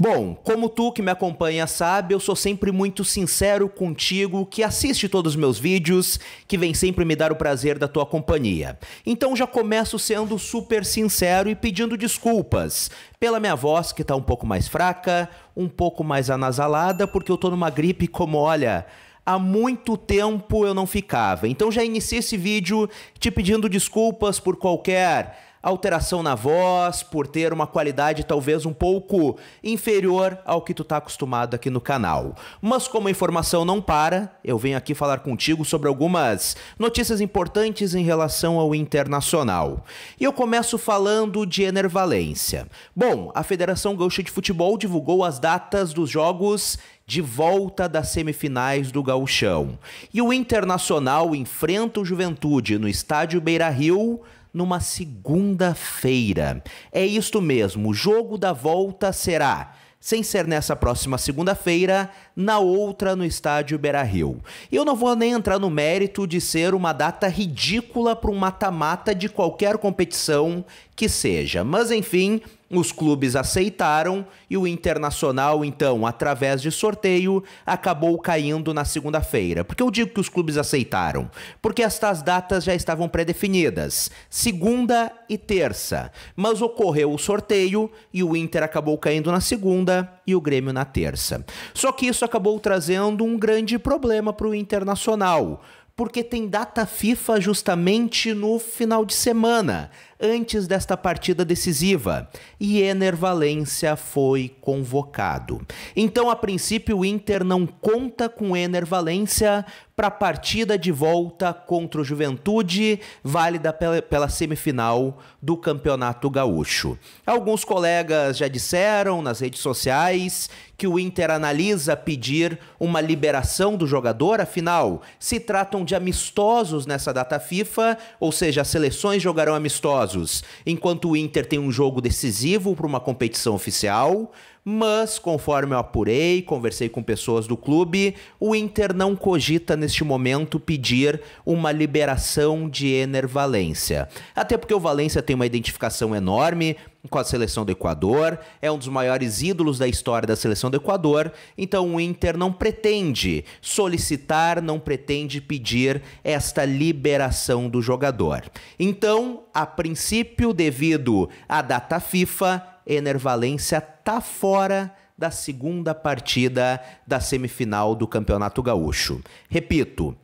Bom, como tu que me acompanha sabe, eu sou sempre muito sincero contigo, que assiste todos os meus vídeos, que vem sempre me dar o prazer da tua companhia. Então já começo sendo super sincero e pedindo desculpas pela minha voz que tá um pouco mais fraca, um pouco mais anasalada, porque eu tô numa gripe como, olha, há muito tempo eu não ficava. Então já iniciei esse vídeo te pedindo desculpas por qualquer alteração na voz, por ter uma qualidade talvez um pouco inferior ao que tu tá acostumado aqui no canal. Mas como a informação não para, eu venho aqui falar contigo sobre algumas notícias importantes em relação ao internacional. E eu começo falando de Enervalência. Bom, a Federação Gaúcha de Futebol divulgou as datas dos jogos de volta das semifinais do Gauchão. E o Internacional enfrenta o Juventude no estádio Beira-Rio numa segunda-feira. É isto mesmo, o jogo da volta será sem ser nessa próxima segunda-feira, na outra no estádio Beira-Rio. Eu não vou nem entrar no mérito de ser uma data ridícula para um mata-mata de qualquer competição que seja, mas enfim, os clubes aceitaram e o Internacional, então, através de sorteio, acabou caindo na segunda-feira. Por que eu digo que os clubes aceitaram? Porque estas datas já estavam pré-definidas, segunda e terça. Mas ocorreu o sorteio e o Inter acabou caindo na segunda e o Grêmio na terça. Só que isso acabou trazendo um grande problema para o Internacional porque tem data FIFA justamente no final de semana antes desta partida decisiva e Ener Valência foi convocado. Então, a princípio, o Inter não conta com Ener Valência para a partida de volta contra o Juventude, válida pela, pela semifinal do Campeonato Gaúcho. Alguns colegas já disseram nas redes sociais que o Inter analisa pedir uma liberação do jogador, afinal, se tratam de amistosos nessa data FIFA, ou seja, as seleções jogarão amistosos Enquanto o Inter tem um jogo decisivo para uma competição oficial, mas conforme eu apurei, conversei com pessoas do clube, o Inter não cogita neste momento pedir uma liberação de Ener Valência. Até porque o Valência tem uma identificação enorme com a seleção do Equador, é um dos maiores ídolos da história da seleção do Equador, então o Inter não pretende solicitar, não pretende pedir esta liberação do jogador. Então, a princípio, devido à data FIFA, Enervalência tá fora da segunda partida da semifinal do Campeonato Gaúcho. Repito,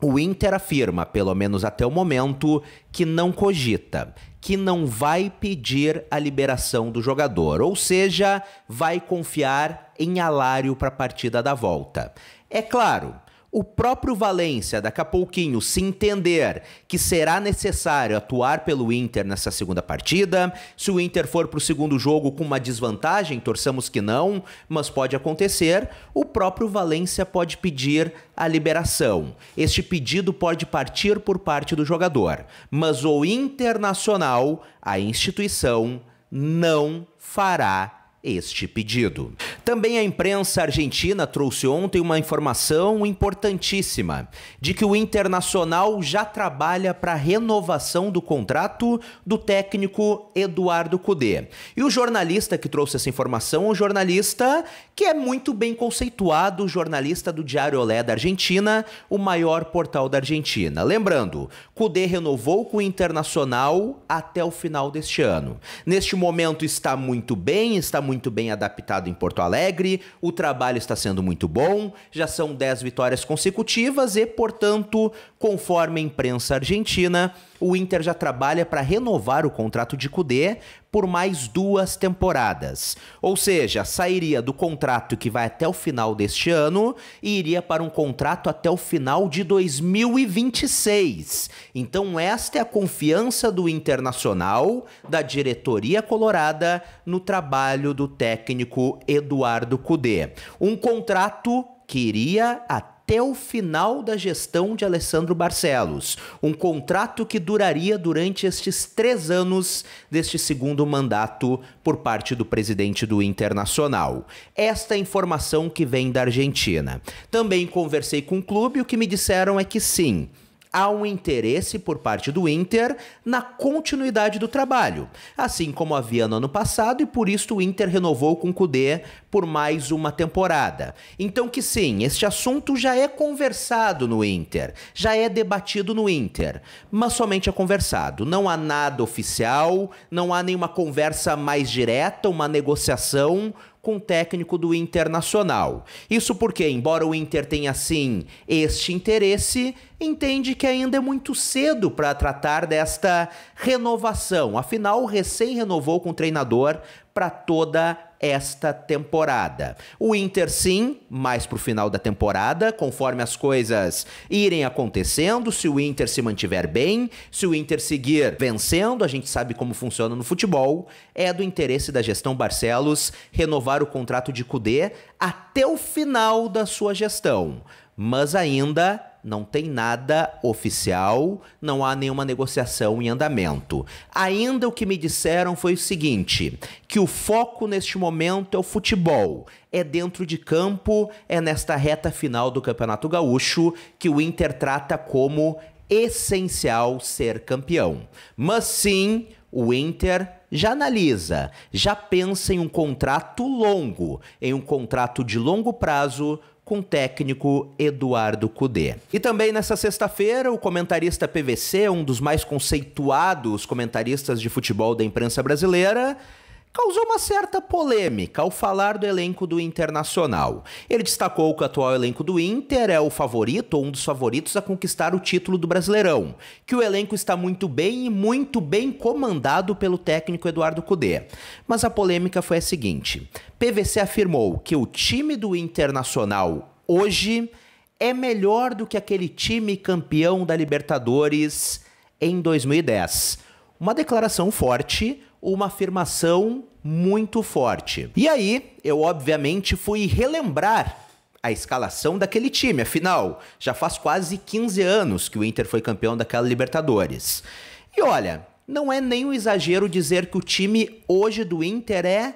o Inter afirma, pelo menos até o momento, que não cogita, que não vai pedir a liberação do jogador, ou seja, vai confiar em Alário para a partida da volta. É claro o próprio Valência, daqui a pouquinho, se entender que será necessário atuar pelo Inter nessa segunda partida, se o Inter for para o segundo jogo com uma desvantagem, torçamos que não, mas pode acontecer, o próprio Valência pode pedir a liberação. Este pedido pode partir por parte do jogador, mas o Internacional, a instituição, não fará este pedido. Também a imprensa argentina trouxe ontem uma informação importantíssima de que o Internacional já trabalha para a renovação do contrato do técnico Eduardo Cudê. E o jornalista que trouxe essa informação, o jornalista que é muito bem conceituado, jornalista do Diário Olé da Argentina, o maior portal da Argentina. Lembrando, Cudê renovou com o Internacional até o final deste ano. Neste momento está muito bem, está muito muito bem adaptado em Porto Alegre, o trabalho está sendo muito bom, já são 10 vitórias consecutivas e, portanto, conforme a imprensa argentina, o Inter já trabalha para renovar o contrato de Cudê por mais duas temporadas. Ou seja, sairia do contrato que vai até o final deste ano e iria para um contrato até o final de 2026. Então, esta é a confiança do Internacional, da diretoria colorada, no trabalho do técnico Eduardo Cudê. Um contrato que iria até o final da gestão de Alessandro Barcelos. Um contrato que duraria durante estes três anos deste segundo mandato por parte do presidente do Internacional. Esta é informação que vem da Argentina. Também conversei com o clube, e o que me disseram é que sim há um interesse por parte do Inter na continuidade do trabalho, assim como havia no ano passado e por isso o Inter renovou com o Cudê por mais uma temporada. Então que sim, este assunto já é conversado no Inter, já é debatido no Inter, mas somente é conversado. Não há nada oficial, não há nenhuma conversa mais direta, uma negociação, com o técnico do Internacional. Isso porque, embora o Inter tenha sim este interesse, entende que ainda é muito cedo para tratar desta renovação. Afinal, recém renovou com o treinador para toda esta temporada. O Inter sim, mais pro final da temporada, conforme as coisas irem acontecendo, se o Inter se mantiver bem, se o Inter seguir vencendo, a gente sabe como funciona no futebol, é do interesse da gestão Barcelos renovar o contrato de Cudê até o final da sua gestão. Mas ainda não tem nada oficial, não há nenhuma negociação em andamento. Ainda o que me disseram foi o seguinte: que o foco neste momento é o futebol. É dentro de campo, é nesta reta final do Campeonato Gaúcho que o Inter trata como essencial ser campeão. Mas sim, o Inter já analisa, já pensa em um contrato longo, em um contrato de longo prazo com o técnico Eduardo Cudê. E também nessa sexta-feira, o comentarista PVC, um dos mais conceituados comentaristas de futebol da imprensa brasileira, causou uma certa polêmica ao falar do elenco do Internacional. Ele destacou que o atual elenco do Inter é o favorito ou um dos favoritos a conquistar o título do Brasileirão, que o elenco está muito bem e muito bem comandado pelo técnico Eduardo Cudê. Mas a polêmica foi a seguinte: PVC afirmou que o time do Internacional hoje é melhor do que aquele time campeão da Libertadores em 2010. Uma declaração forte, uma afirmação muito forte. E aí, eu obviamente fui relembrar a escalação daquele time, afinal, já faz quase 15 anos que o Inter foi campeão daquela Libertadores. E olha, não é nem um exagero dizer que o time hoje do Inter é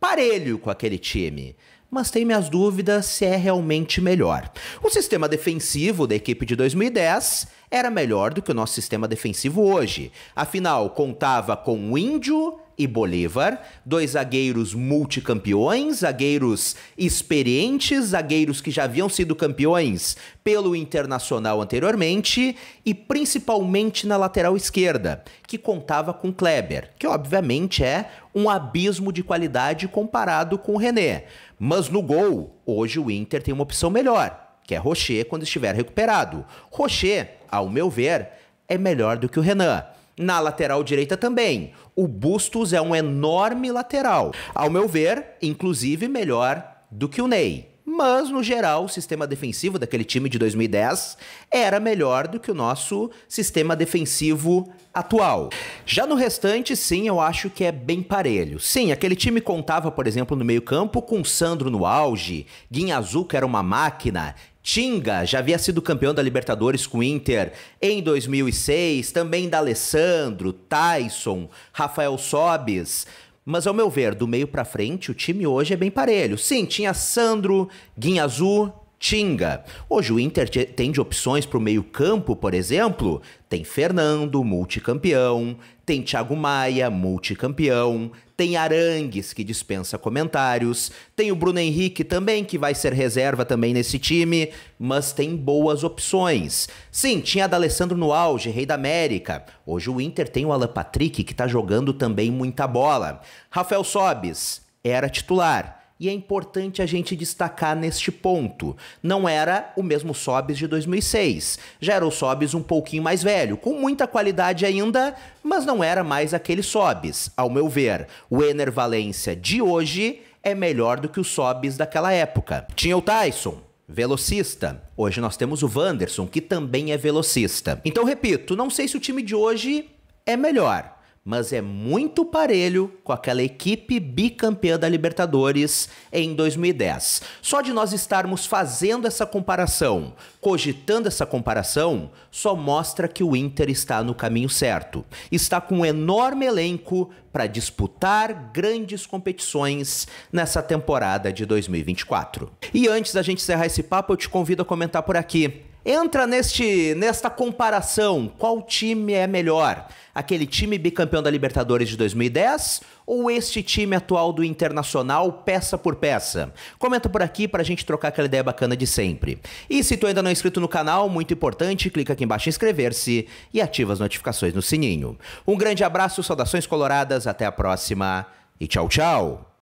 parelho com aquele time mas tem minhas dúvidas se é realmente melhor. O sistema defensivo da equipe de 2010 era melhor do que o nosso sistema defensivo hoje. Afinal, contava com o Índio, e Bolívar, dois zagueiros multicampeões, zagueiros experientes, zagueiros que já haviam sido campeões pelo Internacional anteriormente e principalmente na lateral esquerda, que contava com Kleber, que obviamente é um abismo de qualidade comparado com o René. Mas no gol, hoje o Inter tem uma opção melhor, que é Rocher quando estiver recuperado. Rocher, ao meu ver, é melhor do que o Renan. Na lateral direita também. O Bustos é um enorme lateral. Ao meu ver, inclusive melhor do que o Ney. Mas, no geral, o sistema defensivo daquele time de 2010 era melhor do que o nosso sistema defensivo atual. Já no restante, sim, eu acho que é bem parelho. Sim, aquele time contava, por exemplo, no meio-campo com Sandro no auge, Guinha Azul, que era uma máquina, Tinga já havia sido campeão da Libertadores com o Inter em 2006, também da Alessandro, Tyson, Rafael Sobes. Mas ao meu ver, do meio para frente, o time hoje é bem parelho. Sim, tinha Sandro, Guinha Azul, Tinga. Hoje o Inter tem de opções para o meio-campo, por exemplo, tem Fernando, multicampeão, tem Thiago Maia, multicampeão, tem Arangues, que dispensa comentários, tem o Bruno Henrique também, que vai ser reserva também nesse time, mas tem boas opções. Sim, tinha D'Alessandro no auge, rei da América. Hoje o Inter tem o Alan Patrick, que está jogando também muita bola. Rafael Sobis era titular e é importante a gente destacar neste ponto. Não era o mesmo Sobis de 2006. Já era o Sobis um pouquinho mais velho, com muita qualidade ainda, mas não era mais aquele Sobis. Ao meu ver, o Ener Valência de hoje é melhor do que o Sobis daquela época. Tinha o Tyson, velocista. Hoje nós temos o Wanderson, que também é velocista. Então, repito, não sei se o time de hoje é melhor mas é muito parelho com aquela equipe bicampeã da Libertadores em 2010. Só de nós estarmos fazendo essa comparação, cogitando essa comparação, só mostra que o Inter está no caminho certo. Está com um enorme elenco para disputar grandes competições nessa temporada de 2024. E antes da gente encerrar esse papo, eu te convido a comentar por aqui. Entra neste nesta comparação, qual time é melhor? Aquele time bicampeão da Libertadores de 2010 ou este time atual do Internacional peça por peça? Comenta por aqui para a gente trocar aquela ideia bacana de sempre. E se tu ainda não é inscrito no canal, muito importante, clica aqui embaixo em inscrever-se e ativa as notificações no sininho. Um grande abraço, saudações coloradas, até a próxima e tchau, tchau!